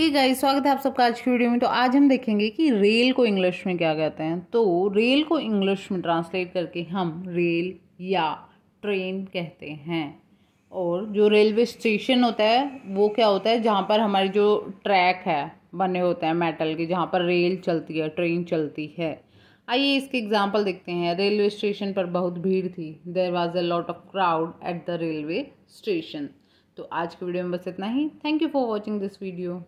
ठीक है स्वागत है आप सबका आज की वीडियो में तो आज हम देखेंगे कि रेल को इंग्लिश में क्या कहते हैं तो रेल को इंग्लिश में ट्रांसलेट करके हम रेल या ट्रेन कहते हैं और जो रेलवे स्टेशन होता है वो क्या होता है जहाँ पर हमारे जो ट्रैक है बने होते हैं मेटल के जहाँ पर रेल चलती है ट्रेन चलती है आइए इसके एग्जाम्पल देखते हैं रेलवे स्टेशन पर बहुत भीड़ थी there was a lot of crowd at the railway station तो आज के वीडियो में बस इतना ही thank you for watching this video